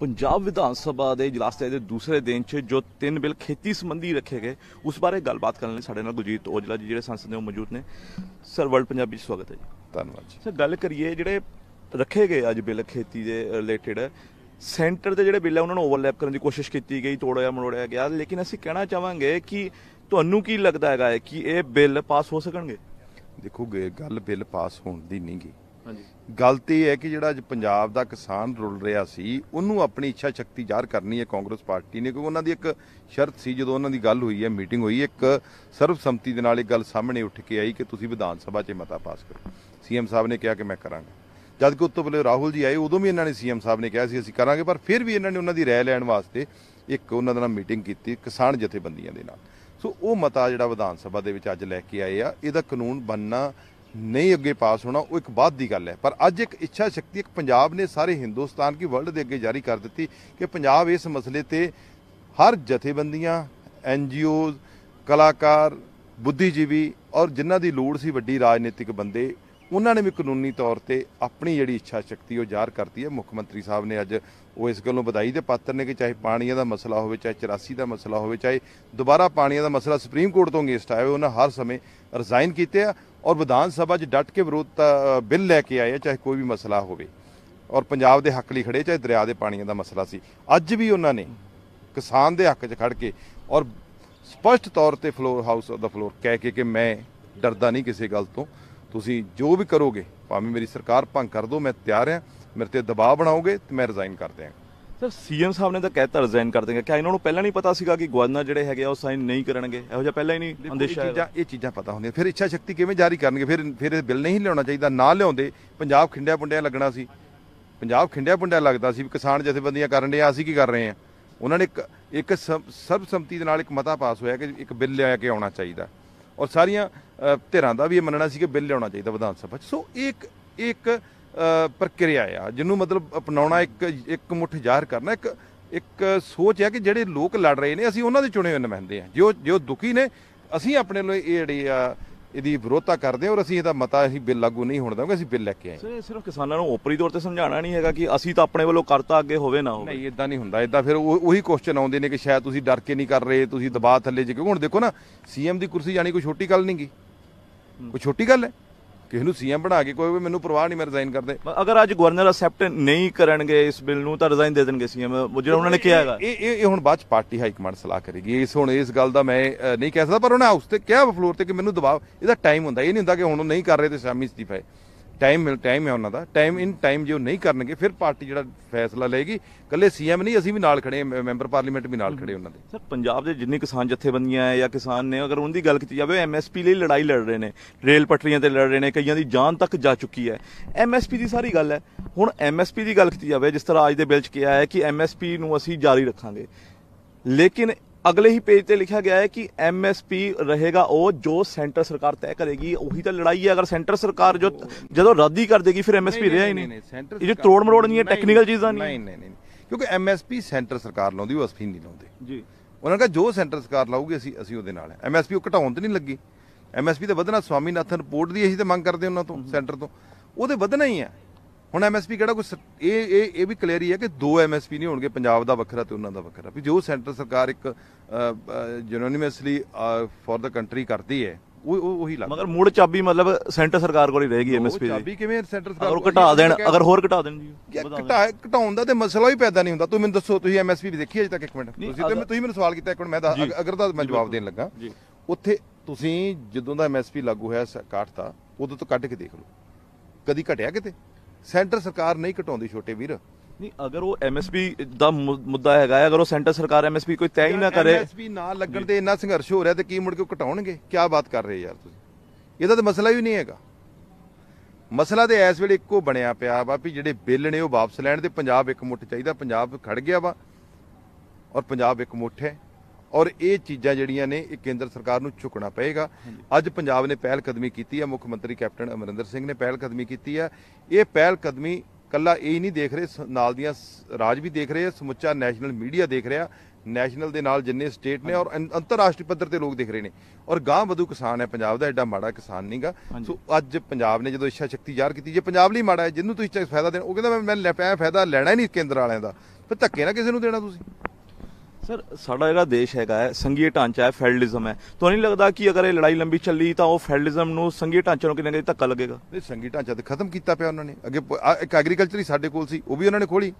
ਪੰਜਾਬ ਵਿਧਾਨ ਸਭਾ ਦੇ ਇਜਲਾਸ ਦੇ ਦੂਸਰੇ ਦਿਨ 'ਚ ਜੋ ਤਿੰਨ ਬਿੱਲ ਖੇਤੀ ਸੰਬੰਧੀ ਰੱਖੇ ਗਏ ਉਸ ਬਾਰੇ ਗੱਲਬਾਤ ਕਰਨ ਲਈ ਸਾਡੇ ਨਾਲ ਗੁਜੀਤ ਓਜਲਾ ਜੀ ਜਿਹੜੇ ਸੰਸਦ ਦੇ ਮੌਜੂਦ ਨੇ ਸਰ ਵਰਲਡ ਪੰਜਾਬੀ ਚ ਸਵਾਗਤ ਹੈ ਜੀ ਧੰਨਵਾਦ ਜੀ ਸਰ ਗੱਲ ਕਰੀਏ ਜਿਹੜੇ ਰੱਖੇ ਗਏ ਅੱਜ ਬਿੱਲ ਖੇਤੀ ਦੇ ਰਿਲੇਟਡ ਸੈਂਟਰ ਦੇ ਜਿਹੜੇ ਬਿੱਲ ਆ ਉਹਨਾਂ ਨੂੰ ਓਵਰਲੈਪ ਕਰਨ ਦੀ ਕੋਸ਼ਿਸ਼ ਕੀਤੀ ਗਈ ਤੋੜਿਆ ਮੋੜਿਆ ਗਿਆ ਲੇਕਿਨ ਅਸੀਂ ਕਹਿਣਾ ਚਾਹਾਂਗੇ ਕਿ ਤੁਹਾਨੂੰ ਕੀ ਲੱਗਦਾ ਹੈਗਾ ਕਿ ਇਹ ਬਿੱਲ ਪਾਸ ਹੋ ਸਕਣਗੇ ਦੇਖੋ ਗੱਲ ਬਿੱਲ ਪਾਸ ਹੋਣ ਦੀ ਨਹੀਂ ਗਈ ਗੱਲ ਤੇ ਹੈ ਕਿ ਜਿਹੜਾ ਅੱਜ ਪੰਜਾਬ ਦਾ ਕਿਸਾਨ ਰੁੱਲ ਰਿਹਾ ਸੀ ਉਹਨੂੰ ਆਪਣੀ ਇੱਛਾ ਸ਼ਕਤੀ ਜ਼ਾਹਰ ਕਰਨੀ ਹੈ ਕਾਂਗਰਸ ਪਾਰਟੀ ਨੇ ਕਿਉਂਕਿ ਉਹਨਾਂ ਦੀ ਇੱਕ ਸ਼ਰਤ ਸੀ ਜਦੋਂ ਉਹਨਾਂ ਦੀ ਗੱਲ ਹੋਈ ਹੈ ਮੀਟਿੰਗ ਹੋਈ ਇੱਕ ਸੰਮਤੀ ਦੇ ਨਾਲ ਇਹ ਗੱਲ ਸਾਹਮਣੇ ਉੱਠ ਕੇ ਆਈ ਕਿ ਤੁਸੀਂ ਵਿਧਾਨ ਸਭਾ 'ਚ ਮਤਾ ਪਾਸ ਕਰੋ ਸੀਐਮ ਸਾਹਿਬ ਨੇ ਕਿਹਾ ਕਿ ਮੈਂ ਕਰਾਂਗਾ ਜਦ ਕਿ ਉੱਤੋਂ ਬਲੇ ਰਾਹੁਲ ਜੀ ਆਏ ਉਦੋਂ ਵੀ ਇਹਨਾਂ ਨੇ ਸੀਐਮ ਸਾਹਿਬ ਨੇ ਕਿਹਾ ਸੀ ਅਸੀਂ ਕਰਾਂਗੇ ਪਰ ਫਿਰ ਵੀ ਇਹਨਾਂ ਨੇ ਉਹਨਾਂ ਦੀ رائے ਲੈਣ ਵਾਸਤੇ ਇੱਕ ਉਹਨਾਂ ਦੇ ਨਾਲ ਮੀਟਿੰਗ ਕੀਤੀ ਕਿਸਾਨ ਜਥੇਬੰਦੀਆਂ ਦੇ ਨਾਲ ਸੋ ਉਹ ਮਤਾ ਜਿਹੜਾ ਵਿਧਾਨ ਸਭਾ ਦੇ ਵਿੱਚ ਅੱਜ ਲੈ ਕੇ ਆਏ ਆ ਇਹਦਾ ਕਾਨੂੰਨ ਬੰਨਣਾ ਨਹੀਂ ਅੱਗੇ ਪਾਸ ਹੋਣਾ ਉਹ ਇੱਕ ਬਾਅਦ ਦੀ ਗੱਲ ਹੈ ਪਰ ਅੱਜ ਇੱਕ ਇੱਛਾ ਸ਼ਕਤੀ ਇੱਕ ਪੰਜਾਬ ਨੇ ਸਾਰੇ ਹਿੰਦੁਸਤਾਨ ਕੀ ਵਰਲਡ ਦੇ ਅੱਗੇ ਜਾਰੀ ਕਰ ਦਿੱਤੀ ਕਿ ਪੰਜਾਬ ਇਸ ਮਸਲੇ ਤੇ ਹਰ ਜਥੇਬੰਦੀਆਂ ਐਨਜੀਓਜ਼ ਕਲਾਕਾਰ ਬੁੱਧੀਜੀਵੀ ਔਰ ਜਿਨ੍ਹਾਂ ਦੀ ਲੋੜ ਸੀ ਵੱਡੀ ਰਾਜਨੀਤਿਕ ਬੰਦੇ ਉਹਨਾਂ ਨੇ ਵੀ ਕਾਨੂੰਨੀ ਤੌਰ ਤੇ ਆਪਣੀ ਜਿਹੜੀ ਇੱਛਾ ਸ਼ਕਤੀ ਉਹ ਜ਼ਾਹਰ ਕਰਤੀ ਹੈ ਮੁੱਖ ਮੰਤਰੀ ਸਾਹਿਬ ਨੇ ਅੱਜ ਉਹ ਇਸ ਗੱਲੋਂ ਵਧਾਈ ਦੇ ਪਾਤਰ ਨੇ ਕਿ ਚਾਹੇ ਪਾਣੀਆਂ ਦਾ ਮਸਲਾ ਹੋਵੇ ਚਾਹੇ 84 ਦਾ ਮਸਲਾ ਹੋਵੇ ਚਾਹੇ ਦੁਬਾਰਾ ਪਾਣੀਆਂ ਦਾ ਮਸਲਾ ਸੁਪਰੀਮ ਕੋਰਟ ਤੋਂ ਅਗੇਂਸਟ ਆਇਆ ਉਹਨਾਂ ਹਰ ਸਮੇਂ ਰਿਜ਼ਾਈਨ ਕੀਤੇ ਆ ਔਰ ਵਿਧਾਨ ਸਭਾ 'ਚ ਡਟ ਕੇ ਵਿਰੋਧ ਬਿੱਲ ਲੈ ਕੇ ਆਏ ਚਾਹੇ ਕੋਈ ਵੀ ਮਸਲਾ ਹੋਵੇ ਔਰ ਪੰਜਾਬ ਦੇ ਹੱਕ ਲਈ ਖੜੇ ਚਾਹੇ ਦਰਿਆ ਦੇ ਪਾਣੀਆਂ ਦਾ ਮਸਲਾ ਸੀ ਅੱਜ ਵੀ ਉਹਨਾਂ ਨੇ ਕਿਸਾਨ ਦੇ ਹੱਕ 'ਚ ਖੜ ਕੇ ਔਰ ਸਪਸ਼ਟ ਤੌਰ ਤੇ ਫਲੋਰ ਹਾਊਸ ਆਫ ਦਾ ਫਲੋਰ ਕਹਿ ਕੇ ਕਿ ਮੈਂ ਡਰਦਾ ਨਹੀਂ ਕਿਸੇ ਗੱਲ ਤੋਂ ਤੁਸੀਂ ਜੋ ਵੀ ਕਰੋਗੇ ਭਾਵੇਂ ਮੇਰੀ ਸਰਕਾਰ ਭੰਗ ਕਰ ਦੋ ਮੈਂ ਤਿਆਰ ਹਾਂ ਮੇਰੇ ਤੇ ਦਬਾਅ ਬਣਾਓਗੇ ਤੇ ਮੈਂ ਰਿਜ਼ਾਈਨ ਕਰ ਦਿਆਂ ਸਰ ਸੀਐਮ ਸਾਹਿਬ ਨੇ ਤਾਂ ਕਹਿਤਾ ਰਿਜ਼ਾਈਨ ਕਰ ਦੇਣਗੇ ਕਿ ਇਹਨਾਂ ਨੂੰ ਪਹਿਲਾਂ ਨਹੀਂ ਪਤਾ ਸੀਗਾ ਕਿ ਗਵਰਨਰ ਜਿਹੜੇ ਹੈਗੇ ਆ ਉਹ ਸਾਈਨ ਨਹੀਂ ਕਰਨਗੇ ਇਹੋ ਜਿਹਾ ਪਹਿਲਾਂ ਹੀ ਨਹੀਂ ਅੰਦੇਸ਼ਾ ਇਹ ਚੀਜ਼ਾਂ ਇਹ ਚੀਜ਼ਾਂ ਪਤਾ ਹੁੰਦੀਆਂ ਫਿਰ ਇੱਛਾ ਸ਼ਕਤੀ ਕਿਵੇਂ ਜਾਰੀ ਕਰਨਗੇ ਫਿਰ ਫਿਰ ਇਹ ਬਿੱਲ ਨਹੀਂ ਲਿਆਉਣਾ ਚਾਹੀਦਾ ਨਾ ਲਿਆਉਂਦੇ ਪੰਜਾਬ ਖਿੰਡਿਆ ਪੁੰਡਿਆ ਲੱਗਣਾ ਸੀ ਪੰਜਾਬ ਖਿੰਡਿਆ ਪੁੰਡਿਆ ਲੱਗਦਾ ਸੀ ਕਿਸਾਨ ਜਥੇਬੰਦੀਆਂ ਕਰਨ ਦੇ ਆ ਅਸੀਂ ਕੀ ਕਰ ਰਹੇ ਆ ਉਹਨਾਂ ਨੇ ਇੱਕ ਇੱਕ ਸਰਬਸੰਮਤੀ ਦੇ ਨਾਲ ਇੱਕ ਮਤਾ ਪਾਸ ਹੋਇਆ ਕਿ ਇੱਕ ਬਿੱਲ ਲਿਆ ਕੇ ਆਉਣਾ ਚਾਹੀਦਾ ਔਰ ਸਾਰੀਆਂ ਧਿਰਾਂ ਦਾ ਵੀ ਇਹ ਮੰਨਣਾ ਸੀ ਕਿ ਬਿੱਲ ਲਿਆਉਣਾ ਚਾਹੀਦਾ ਵਿਧਾਨ ਸਭਾ 'ਚ ਸੋ ਇੱਕ ਇੱਕ ਪ੍ਰਕਿਰਿਆ ਆ ਜਿਹਨੂੰ ਮਤਲਬ ਅਪਣਾਉਣਾ ਇੱਕ ਇੱਕ ਮੁੱਠ ਜ਼ਾਹਰ ਕਰਨਾ ਇੱਕ ਇੱਕ ਸੋਚ ਹੈ ਕਿ ਜਿਹੜੇ ਲੋਕ ਲੜ ਰਹੇ ਨੇ ਅਸੀਂ ਉਹਨਾਂ ਦੇ ਚੁਣੇ ਹੋਏ ਨੁਮਾਇੰਦੇ ਆ ਜੋ ਜੋ ਦੁਖੀ ਨੇ ਅਸੀਂ ਆਪਣੇ ਲਈ ਇਹ ਜਿਹੜੀ ਆ ਇਹਦੀ ਵਿਰੋਧਤਾ ਕਰਦੇ ਹਾਂ ਔਰ ਅਸੀਂ ਇਹਦਾ ਮਤਾ ਅਸੀਂ ਬਿੱਲ ਲਾਗੂ ਨਹੀਂ ਹੋਣ ਦਾਂਗੇ ਅਸੀਂ ਬਿੱਲ ਲੈ ਕੇ ਆਏ ਸਰ ਸਿਰਫ ਕਿਸਾਨਾਂ ਨੂੰ ਉਪਰੀ ਤੌਰ ਤੇ ਸਮਝਾਉਣਾ ਨਹੀਂ ਹੈਗਾ ਕਿ ਅਸੀਂ ਤਾਂ ਆਪਣੇ ਵੱਲੋਂ ਕਰਤਾ ਅੱਗੇ ਹੋਵੇ ਨਾ ਹੋਵੇ ਨਹੀਂ ਇਦਾਂ ਨਹੀਂ ਹੁੰਦਾ ਇਦਾਂ ਫਿਰ ਉਹੀ ਕੁਐਸਚਨ ਆਉਂਦੇ ਨੇ ਕਿ ਸ਼ਾਇਦ ਤੁਸੀਂ ਡਰ ਕੇ ਨਹੀਂ ਕਰ ਰਹੇ ਤੁਸੀਂ ਦਬਾਅ ਥੱਲੇ ਜੇ ਕਿਉਂਕਿ ਹੁਣ ਦੇਖੋ ਨਾ ਸੀਐਮ ਦੀ ਕੁਰਸੀ ਜਾਣੀ ਕੋਈ ਛੋਟੀ ਗੱਲ ਨਹੀਂ ਗਈ ਕੋਈ ਛੋਟੀ ਗੱਲ ਹੈ ਕਿਸੇ ਨੂੰ ਸੀਐਮ ਬਣਾ ਕੇ ਕੋਈ ਵੀ ਮੈਨੂੰ ਪਰਵਾਹ ਨਹੀਂ ਮੈਂ ਰਿਜ਼ਾਈਨ ਕਰਦੇ ਅਗਰ ਅੱਜ ਗਵਰਨਰ ਅਸੈਪਟ ਨਹੀਂ ਕਰਨਗੇ ਇਸ ਬਿੱਲ ਨੂੰ ਤਾਂ ਰਿਜ਼ਾਈਨ ਦੇ ਦੇਣਗੇ ਸੀਐਮ ਜਿਹੜਾ ਉਹਨਾਂ ਨੇ ਕਿਹਾ ਹੈਗਾ ਇਹ ਇਹ ਹੁਣ ਬਾਅਦ ਚ ਪਾਰਟੀ ਹਾਈ ਕਮਾਂਡ ਸਲਾਹ ਕਰੇਗੀ ਇਸ ਹੁਣ ਇਸ ਗੱਲ ਦਾ ਮੈਂ ਨਹੀਂ ਕਹਿ ਸਕਦਾ ਪਰ ਉਹਨੇ ਹਾਊਸ ਤੇ ਕਿਹਾ ਫਲੋਰ ਤੇ ਕਿ ਮੈਨੂੰ ਦਬਾਅ ਇਹਦਾ ਟਾਈਮ ਹੁੰਦਾ ਇਹ ਨਹੀਂ ਹੁੰਦਾ ਕਿ ਹੁਣ ਉਹ ਨਹੀਂ ਕਰ ਰਹੇ ਤੇ ਸ਼ਾਮੀ ਇਸਤੀਫਾ ਹੈ ਟਾਈਮ ਮਿਲ ਟਾਈਮ ਹੈ ਉਹਨਾਂ ਦਾ ਟਾਈਮ ਇਨ ਟਾਈਮ ਜੇ ਨਹੀਂ ਕਰਨਗੇ ਫਿਰ ਪਾਰਟੀ ਜਿਹੜਾ ਫੈਸਲਾ ਲਏਗੀ ਕੱਲੇ ਸੀਐਮ ਨਹੀਂ ਅਸੀਂ ਵੀ ਨਾਲ ਖੜੇ ਮੈਂਬਰ ਪਾਰਲੀਮੈਂਟ ਵੀ ਨਾਲ ਖੜੇ ਉਹਨਾਂ ਦੇ ਸਰ ਪੰਜਾਬ ਦੇ ਜਿੰਨੇ ਕਿਸਾਨ ਜਥੇਬੰਦੀਆਂ ਆ ਜਾਂ ਕਿਸਾਨ ਨੇ ਅਗਰ ਉਹਨਾਂ ਦੀ ਗੱਲ ਕੀਤੀ ਜਾਵੇ ਐਮਐਸਪੀ ਲਈ ਲੜਾਈ ਲੜ ਰਹੇ ਨੇ ਰੇਲ ਪਟਰੀਆਂ ਤੇ ਲੜ ਰਹੇ ਨੇ ਕਈਆਂ ਦੀ ਜਾਨ ਤੱਕ ਜਾ ਚੁੱਕੀ ਹੈ ਐਮਐਸਪੀ ਦੀ ਸਾਰੀ ਗੱਲ ਹੈ ਹੁਣ ਐਮਐਸਪੀ ਦੀ ਗੱਲ ਕੀਤੀ ਜਾਵੇ ਜਿਸ ਤਰ੍ਹਾਂ ਅੱਜ ਦੇ ਬਿੱਲ 'ਚ ਕਿਹਾ ਹੈ ਕਿ ਐਮਐਸਪੀ ਨੂੰ ਅਸੀਂ ਜਾਰੀ ਰੱਖਾਂਗੇ ਲੇਕਿਨ ਅਗਲੇ ਹੀ ਪੇਜ ਤੇ ਲਿਖਿਆ ਗਿਆ ਹੈ ਕਿ ਐਮਐਸਪੀ ਰਹੇਗਾ ਉਹ ਜੋ ਸੈਂਟਰ ਸਰਕਾਰ ਤੈਅ ਕਰੇਗੀ ਉਹੀ ਤਾਂ ਲੜਾਈ ਹੈ ਅਗਰ ਸੈਂਟਰ ਸਰਕਾਰ ਜੋ ਜਦੋਂ ਰੱਦੀ ਕਰ ਦੇਗੀ ਫਿਰ ਐਮਐਸਪੀ ਰਿਹਾ ਹੀ ਨਹੀਂ ਇਹ ਜੋ ਤੋੜ ਮਰੋੜ ਨਹੀਂ ਹੈ ਟੈਕਨੀਕਲ ਚੀਜ਼ਾਂ ਨਹੀਂ ਨਹੀਂ ਨਹੀਂ ਕਿਉਂਕਿ ਐਮਐਸਪੀ ਸੈਂਟਰ ਸਰਕਾਰ ਲਾਉਂਦੀ ਉਹ ਅਸੀਂ ਨਹੀਂ ਲਾਉਂਦੇ ਜੀ ਉਹਨਾਂ ਨੇ ਕਿਹਾ ਜੋ ਸੈਂਟਰ ਸਰਕਾਰ ਲਾਉਗੀ ਅਸੀਂ ਅਸੀਂ ਉਹਦੇ ਨਾਲ ਹੈ ਐਮਐਸਪੀ ਉਹ ਘਟਾਉਣ ਤੇ ਨਹੀਂ ਲੱਗੀ ਐਮਐਸਪੀ ਤੇ ਵਧਣਾ ਸਵਾਮੀਨਾਥਨ ਰਿਪੋਰਟ ਦੀ ਅਸੀਂ ਤੇ ਮੰਗ ਕਰਦੇ ਉਹਨਾਂ ਤੋਂ ਸੈਂਟਰ ਤੋਂ ਉਹਦੇ ਵਧਣਾ ਹੀ ਹੈ ਹੁਣ ਐਮਐਸਪੀ ਕਿਹੜਾ ਕੋਈ ਇਹ ਇਹ ਇਹ ਵੀ ਕਲੀਅਰ ਹੀ ਹੈ ਕਿ ਦੋ ਐਮਐਸਪੀ ਨਹੀਂ ਹੋਣਗੇ ਪੰਜਾਬ ਦਾ ਵੱਖਰਾ ਤੇ ਉਹਨਾਂ ਦਾ ਵੱਖਰਾ ਵੀ ਜੋ ਸੈਂਟਰ ਸਰਕਾਰ ਇੱਕ ਜਨੋਨਿਮਸਲੀ ਫॉर ਦਾ ਕੰਟਰੀ ਕਰਦੀ ਹੈ ਉਹ ਉਹ ਉਹੀ ਲੱਗਦਾ ਮਗਰ ਮੂੜ ਚਾਬੀ ਮਤਲਬ ਸੈਂਟਰ ਸਰਕਾਰ ਕੋਲ ਹੀ ਰਹੇਗੀ ਐਮਐਸਪੀ ਦੀ ਚਾਬੀ ਕਿਵੇਂ ਸੈਂਟਰ ਸਰਕਾਰ ਅਗਰ ਘਟਾ ਦੇਣ ਅਗਰ ਹੋਰ ਘਟਾ ਦੇਣ ਜੀ ਘਟਾ ਘਟਾਉਣ ਦਾ ਤੇ ਮਸਲਾ ਹੀ ਪੈਦਾ ਨਹੀਂ ਹੁੰਦਾ ਤੁਸੀਂ ਮੈਨੂੰ ਦੱਸੋ ਤੁਸੀਂ ਐਮਐਸਪੀ ਵੀ ਦੇਖੀ ਅਜੇ ਤੱਕ ਇੱਕ ਮਿੰਟ ਤੁਸੀਂ ਤੇ ਤੁਸੀਂ ਮੈਨੂੰ ਸਵਾਲ ਕੀਤਾ ਇੱਕ ਮਿੰਟ ਮੈਂ ਅਗਰ ਦਾ ਮੈਂ ਜਵਾਬ ਦੇਣ ਲੱਗਾ ਉੱਥੇ ਤੁਸੀਂ ਜਦੋਂ ਦਾ ਐਮਐਸਪੀ ਲਾਗੂ ਹੋਇਆ 61 ਦਾ ਉਦੋਂ ਤੋਂ ਕੱਢ ਕੇ ਦੇਖ ਲਓ ਕਦੀ ਘਟਿਆ ਕਿਤੇ ਸੈਂਟਰ ਸਰਕਾਰ ਨਹੀਂ ਘਟਾਉਂਦੀ ਛੋਟੇ ਵੀਰ ਨਹੀਂ ਅਗਰ ਉਹ ਐਮਐਸਪੀ ਦਾ ਮੁੱਦਾ ਹੈਗਾ ਅਗਰ ਉਹ ਸੈਂਟਰ ਸਰਕਾਰ ਐਮਐਸਪੀ ਕੋਈ ਤੈਅ ਹੀ ਨਾ ਕਰੇ ਐਮਐਸਪੀ ਨਾ ਲੱਗਣ ਤੇ ਇੰਨਾ ਸੰਘਰਸ਼ ਹੋ ਰਿਹਾ ਤੇ ਕੀ ਮੁੜ ਕੇ ਘਟਾਉਣਗੇ ਕੀ ਬਾਤ ਕਰ ਰਹੇ ਯਾਰ ਤੁਸੀਂ ਇਹਦਾ ਤਾਂ ਮਸਲਾ ਹੀ ਨਹੀਂ ਹੈਗਾ ਮਸਲਾ ਤੇ ਇਸ ਵੇਲੇ ਇੱਕੋ ਬਣਿਆ ਪਿਆ ਵਾ ਵੀ ਜਿਹੜੇ ਬਿੱਲ ਨੇ ਉਹ ਵਾਪਸ ਲੈਣ ਤੇ ਪੰਜਾਬ ਇੱਕ ਮੁੱਠ ਚਾਹੀਦਾ ਪੰਜਾਬ ਖੜ ਗਿਆ ਵਾ ਔਰ ਪੰਜਾਬ ਇੱਕ ਮੁੱਠ ਹੈ ਔਰ ਇਹ ਚੀਜ਼ਾਂ ਜਿਹੜੀਆਂ ਨੇ ਇਹ ਕੇਂਦਰ ਸਰਕਾਰ ਨੂੰ ਝੁਕਣਾ ਪਏਗਾ ਅੱਜ ਪੰਜਾਬ ਨੇ ਪਹਿਲ ਕਦਮੀ ਕੀਤੀ ਹੈ ਮੁੱਖ ਮੰਤਰੀ ਕੈਪਟਨ ਅਮਰਿੰਦਰ ਸਿੰਘ ਨੇ ਪਹਿਲ ਕਦਮੀ ਕੀਤੀ ਹੈ ਇਹ ਪਹਿਲ ਕਦਮੀ ਕੱਲਾ ਇਹ ਨਹੀਂ ਦੇਖ ਰਹੇ ਨਾਲ ਦੀਆਂ ਰਾਜ ਵੀ ਦੇਖ ਰਹੇ ਸਮੁੱਚਾ ਨੈਸ਼ਨਲ ਮੀਡੀਆ ਦੇਖ ਰਿਹਾ ਨੈਸ਼ਨਲ ਦੇ ਨਾਲ ਜਿੰਨੇ ਸਟੇਟ ਨੇ ਔਰ ਅੰਤਰਰਾਸ਼ਟਰੀ ਪੱਧਰ ਤੇ ਲੋਕ ਦੇਖ ਰਹੇ ਨੇ ਔਰ ਗਾਂ ਵਧੂ ਕਿਸਾਨ ਹੈ ਪੰਜਾਬ ਦਾ ਐਡਾ ਮਾੜਾ ਕਿਸਾਨ ਨਹੀਂਗਾ ਸੋ ਅੱਜ ਪੰਜਾਬ ਨੇ ਜਦੋਂ ਇਸ਼ਾ ਸ਼ਕਤੀ ਯਾਰ ਕੀਤੀ ਜੇ ਪੰਜਾਬ ਲਈ ਮਾੜਾ ਹੈ ਜਿੰਨੂੰ ਤੁਸੀਂ ਫਾਇਦਾ ਦੇਣ ਉਹ ਕਹਿੰਦਾ ਮੈਂ ਲੈ ਪਿਆ ਫਾਇਦਾ ਲੈਣਾ ਹੀ ਨਹੀਂ ਕੇਂਦਰ ਵਾਲਿਆਂ ਦਾ ਫਿਰ ਧੱਕੇ ਨਾ ਕਿਸੇ ਨੂੰ ਦੇਣਾ ਤੁਸੀਂ ਸਰ ਸਾਡਾ ਜਿਹੜਾ ਦੇਸ਼ ਹੈਗਾ ਹੈ ਸੰਘੀ ਢਾਂਚਾ ਹੈ ਫੈਡਰਲਿਜ਼ਮ ਹੈ ਤੁਹਾਨੂੰ ਨਹੀਂ ਲੱਗਦਾ ਕਿ ਅਗਰ ਇਹ ਲੜਾਈ ਲੰਬੀ ਚੱਲੀ ਤਾਂ ਉਹ ਫੈਡਰਲਿਜ਼ਮ ਨੂੰ ਸੰਘੀ ਢਾਂਚੇ ਨੂੰ ਕਿੰਨੇ ਕਿ ਧੱਕਾ ਲੱਗੇਗਾ ਨਹੀਂ ਸੰਘੀ ਢਾਂਚਾ ਤਾਂ ਖਤਮ ਕੀਤਾ ਪਿਆ ਉਹਨਾਂ ਨੇ ਅੱਗੇ ਇੱਕ ਐਗਰੀਕਲਚਰ ਹੀ ਸਾਡੇ ਕੋਲ ਸੀ ਉਹ ਵੀ ਉਹਨਾਂ ਨੇ ਖੋਲੀ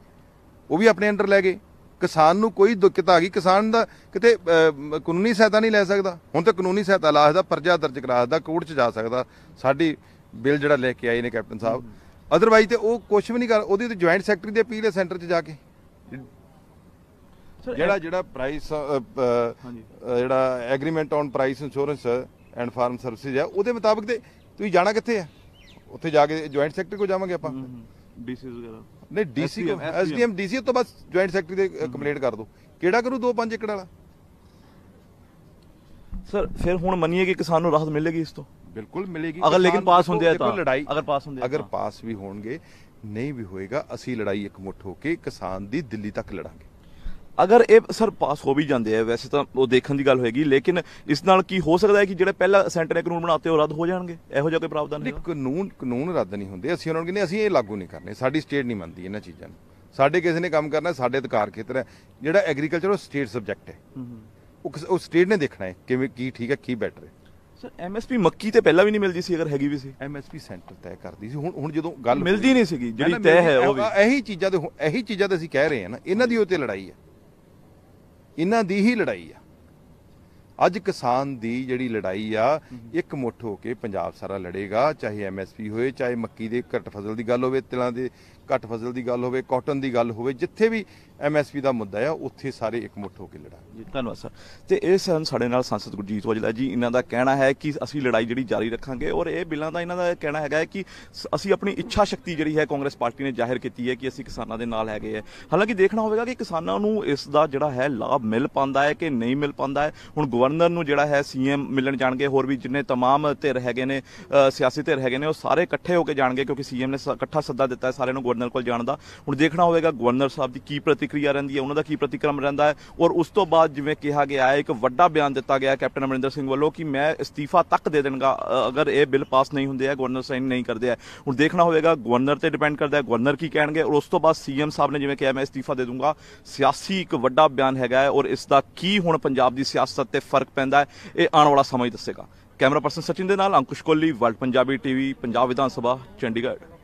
ਉਹ ਵੀ ਆਪਣੇ ਅੰਡਰ ਲੈ ਗਏ ਕਿਸਾਨ ਨੂੰ ਕੋਈ ਦਿੱਕਤ ਆ ਗਈ ਕਿਸਾਨ ਦਾ ਕਿਤੇ ਕਾਨੂੰਨੀ ਸਹਾਇਤਾ ਨਹੀਂ ਲੈ ਸਕਦਾ ਹੁਣ ਤਾਂ ਕਾਨੂੰਨੀ ਸਹਾਇਤਾ ਲਾਜ ਦਾ ਪਰਜਾ ਦਰਜ ਕਰਾ ਦਾ ਕੋਰਟ 'ਚ ਜਾ ਸਕਦਾ ਸਾਡੀ ਬਿੱਲ ਜਿਹੜਾ ਲੈ ਕੇ ਆਏ ਨੇ ਕੈਪਟਨ ਸਾਹਿਬ ਅਦਰਵਾਈਜ਼ ਤੇ ਉਹ ਕੁਝ ਵੀ ਨਹੀਂ ਕਰ ਉਹਦੀ ਤੇ ਜੁਆਇੰਟ ਸੈਕਟਰੀ ਦੇ ਅਪੀਲ ਹੈ ਸੈਂਟਰ 'ਚ ਜਾ ਕੇ ਜਿਹੜਾ ਜਿਹੜਾ ਪ੍ਰਾਈਸ ਜਿਹੜਾ agreement on price insurance and farm services ਹੈ ਉਹਦੇ ਮੁਤਾਬਕ ਤੇ ਤੁਸੀਂ ਜਾਣਾ ਕਿੱਥੇ ਹੈ ਉੱਥੇ ਜਾ ਕੇ ਜੁਆਇੰਟ ਸੈਕਟਰ ਕੋ ਜਾਵਾਂਗੇ ਆਪਾਂ ਡੀਸੀ ਵਗੈਰਾ ਨਹੀਂ ਡੀਸੀ ਕੋ ਐਸਡੀਐਮ ਡੀਸੀ ਤੋਂ ਬਸ ਜੁਆਇੰਟ ਸੈਕਟਰੀ ਦੇ ਕੰਪਲੀਟ ਕਰ ਦੋ ਕਿਹੜਾ ਕਰੂ 2-5 ਏਕੜ ਵਾਲਾ ਸਰ ਫਿਰ ਹੁਣ ਮੰਨੀਏ ਕਿ ਕਿਸਾਨ ਨੂੰ ਰਾਹਤ ਮਿਲੇਗੀ ਇਸ ਤੋਂ ਬਿਲਕੁਲ ਮਿਲੇਗੀ ਅਗਰ ਲੇਕਿਨ ਪਾਸ ਹੁੰਦੇ ਆ ਤਾਂ ਲੜਾਈ ਅਗਰ ਪਾਸ ਹੁੰਦੇ ਅਗਰ ਪਾਸ ਵੀ ਹੋਣਗੇ ਨਹੀਂ ਵੀ ਹੋਏਗਾ ਅਸੀਂ ਲੜਾਈ ਇੱਕ ਮੁੱਠ ਹੋ ਕੇ ਕਿਸਾਨ ਦੀ ਦਿੱਲੀ ਤੱਕ ਲੜਾਂਗੇ ਅਗਰ ਇਹ ਸਰ ਪਾਸ ਹੋ ਵੀ ਜਾਂਦੇ ਆ ਵੈਸੇ ਤਾਂ ਉਹ ਦੇਖਣ ਦੀ ਗੱਲ ਹੋਏਗੀ ਲੇਕਿਨ ਇਸ ਨਾਲ ਕੀ ਹੋ ਸਕਦਾ ਹੈ ਕਿ ਜਿਹੜੇ ਪਹਿਲਾਂ ਸੈਂਟਰ ਨੇ ਕਾਨੂੰਨ ਬਣਾਤੇ ਉਹ ਰੱਦ ਹੋ ਜਾਣਗੇ ਇਹੋ ਜਿਹਾ ਕੋਈ ਪ੍ਰਾਵਧਾਨ ਨਹੀਂ ਕਾਨੂੰਨ ਕਾਨੂੰਨ ਰੱਦ ਨਹੀਂ ਹੁੰਦੇ ਅਸੀਂ ਉਹਨਾਂ ਨੂੰ ਕਹਿੰਦੇ ਅਸੀਂ ਇਹ ਲਾਗੂ ਨਹੀਂ ਕਰਨੇ ਸਾਡੀ ਸਟੇਟ ਨਹੀਂ ਮੰਨਦੀ ਇਹਨਾਂ ਚੀਜ਼ਾਂ ਨੂੰ ਸਾਡੇ ਕਿਸੇ ਨੇ ਕੰਮ ਕਰਨਾ ਸਾਡੇ ਅਧਿਕਾਰ ਖੇਤਰ ਹੈ ਜਿਹੜਾ ਐਗਰੀਕਲਚਰ ਉਹ ਸਟੇਟ ਸਬਜੈਕਟ ਹੈ ਉਹ ਉਹ ਸਟੇਟ ਨੇ ਦੇਖਣਾ ਹੈ ਕਿਵੇਂ ਕੀ ਠੀਕ ਹੈ ਕੀ ਬੈਟਰ ਹੈ ਸਰ ਐਮਐਸਪੀ ਮੱਕੀ ਤੇ ਪਹਿਲਾਂ ਵੀ ਨਹੀਂ ਮਿਲਦੀ ਸੀ ਅਗਰ ਹੈਗੀ ਵੀ ਸੀ ਐਮਐਸਪੀ ਸੈਂਟਰ ਤੈਅ ਕਰਦੀ ਸੀ ਹੁਣ ਹੁਣ ਜਦੋਂ ਗੱਲ ਮਿਲਦੀ ਨਹੀਂ ਸੀਗੀ ਜਿਹੜੀ ਤੈਅ ਹੈ ਉਹ ਵੀ ਇਹੀ ਚੀਜ਼ਾਂ ਦੇ ਇਹੀ ਚੀਜ਼ਾਂ ਤੇ ਅਸੀਂ ਕਹਿ ਰਹੇ ਹਾਂ ਨਾ ਇਹਨਾਂ ਦੀ ਉਹ ਤੇ ਲੜਾਈ ਹੈ ਇਹਨਾਂ ਦੀ ਹੀ ਲੜਾਈ ਆ ਅੱਜ ਕਿਸਾਨ ਦੀ ਜਿਹੜੀ ਲੜਾਈ ਆ ਇੱਕ ਮੁੱਠ ਹੋ ਕੇ ਪੰਜਾਬ ਸਾਰਾ ਲੜੇਗਾ ਚਾਹੇ ਐਮਐਸਪੀ ਹੋਵੇ ਚਾਹੇ ਮੱਕੀ ਦੇ ਘਟ ਫਸਲ ਦੀ ਗੱਲ ਹੋਵੇ ਤਿਲਾਂ ਦੇ ਘਟ ਫਸਲ ਦੀ ਗੱਲ ਹੋਵੇ ਕਾਟਨ ਦੀ ਗੱਲ ਹੋਵੇ ਜਿੱਥੇ ਵੀ ਐਮਐਸਪੀ ਦਾ ਮੁੱਦਾ ਆ ਉੱਥੇ ਸਾਰੇ ਇਕਮੁੱਠ ਹੋ ਕੇ ਲੜਾ ਜੀ ਧੰਨਵਾਦ ਸਰ ਤੇ ਇਹ ਸਨ ਸਾਡੇ ਨਾਲ ਸੰਸਦ ਗੁਰਜੀਤ ਵਜਲਾ ਜੀ ਇਹਨਾਂ ਦਾ ਕਹਿਣਾ ਹੈ ਕਿ ਅਸੀਂ ਲੜਾਈ ਜਿਹੜੀ ਜਾਰੀ ਰੱਖਾਂਗੇ ਔਰ ਇਹ ਬਿੱਲਾਂ ਦਾ ਇਹਨਾਂ ਦਾ ਕਹਿਣਾ ਹੈਗਾ ਕਿ ਅਸੀਂ ਆਪਣੀ ਇੱਛਾ ਸ਼ਕਤੀ ਜਿਹੜੀ ਹੈ ਕਾਂਗਰਸ ਪਾਰਟੀ ਨੇ ਜ਼ਾਹਿਰ ਕੀਤੀ ਹੈ ਕਿ ਅਸੀਂ ਕਿਸਾਨਾਂ ਦੇ ਨਾਲ ਹੈਗੇ ਆ ਹਾਲਾਂਕਿ ਦੇਖਣਾ ਹੋਵੇਗਾ ਕਿ ਕਿਸਾਨਾਂ ਨੂੰ ਇਸ ਦਾ ਜਿਹੜਾ ਹੈ ਲਾਭ ਮਿਲ ਪਾਉਂਦਾ ਹੈ ਕਿ ਨਹੀਂ ਮਿਲ ਪਾਉਂਦਾ ਹੈ ਹੁਣ ਗਵਰਨਰ ਨੂੰ ਜਿਹੜਾ ਹੈ ਸੀਐਮ ਮਿਲਣ ਜਾਣਗੇ ਹੋਰ ਵੀ ਜਿੰਨੇ ਤਮਾਮ ਧਿਰ ਹੈਗੇ ਨੇ ਸਿਆਸੀ ਧਿਰ ਹੈਗੇ ਨੇ ਉਹ ਸਾਰੇ ਇਕੱਠੇ ਹੋ ਕੇ ਜਾਣਗੇ ਕਿਉਂਕਿ ਸੀਐਮ ਨੇ ਇਕੱਠਾ ਸੱਦਾ ਦਿੱਤਾ ਹੈ ਸਾਰਿਆਂ ਨੂੰ ਗਵਰਨਰ ਕੋਲ ਜਾਣ ਦਾ ਹੁਣ ਦੇਖਣਾ ਹੋਵੇਗਾ ਗਵਰਨਰ ਸਾਹਿਬ ਦੀ ਕੀ ਪ੍ਰਤੀ ਪ੍ਰਤੀਕਿਰਿਆ ਰਹਿੰਦੀ ਹੈ ਉਹਨਾਂ ਦਾ ਕੀ ਪ੍ਰਤੀਕਰਮ ਰਹਿੰਦਾ ਹੈ ਔਰ ਉਸ ਤੋਂ ਬਾਅਦ ਜਿਵੇਂ ਕਿਹਾ ਗਿਆ ਹੈ ਇੱਕ ਵੱਡਾ ਬਿਆਨ ਦਿੱਤਾ ਗਿਆ ਕੈਪਟਨ ਅਮਰਿੰਦਰ ਸਿੰਘ ਵੱਲੋਂ ਕਿ ਮੈਂ ਅਸਤੀਫਾ ਤੱਕ ਦੇ ਦੇਣਗਾ ਅਗਰ ਇਹ ਬਿੱਲ ਪਾਸ ਨਹੀਂ ਹੁੰਦੇ ਆ ਗਵਰਨਰ ਸਾਈਨ ਨਹੀਂ ਕਰਦੇ ਆ ਹੁਣ ਦੇਖਣਾ ਹੋਵੇਗਾ ਗਵਰਨਰ ਤੇ ਡਿਪੈਂਡ ਕਰਦਾ ਹੈ ਗਵਰਨਰ ਕੀ ਕਹਿਣਗੇ ਔਰ ਉਸ ਤੋਂ ਬਾਅਦ ਸੀਐਮ ਸਾਹਿਬ ਨੇ ਜਿਵੇਂ ਕਿਹਾ ਮੈਂ ਅਸਤੀਫਾ ਦੇ ਦੂੰਗਾ ਸਿਆਸੀ ਇੱਕ ਵੱਡਾ ਬਿਆਨ ਹੈਗਾ ਹੈ ਔਰ ਇਸ ਦਾ ਕੀ ਹੁਣ ਪੰਜਾਬ ਦੀ ਸਿਆਸਤ ਤੇ ਫਰਕ ਪੈਂਦਾ ਹੈ ਇਹ ਆਉਣ ਵਾਲਾ ਸਮਾਂ ਹੀ ਦੱਸੇਗਾ ਕੈਮਰਾ ਪਰਸਨ ਸਚਿਨ ਦੇ ਨਾਲ ਅੰਕੁਸ਼ ਕੋਲੀ ਵਰਲਡ ਪੰਜਾਬੀ ਟੀਵੀ ਪੰਜਾਬ ਵਿਧਾਨ ਸਭਾ ਚੰਡੀਗੜ੍ਹ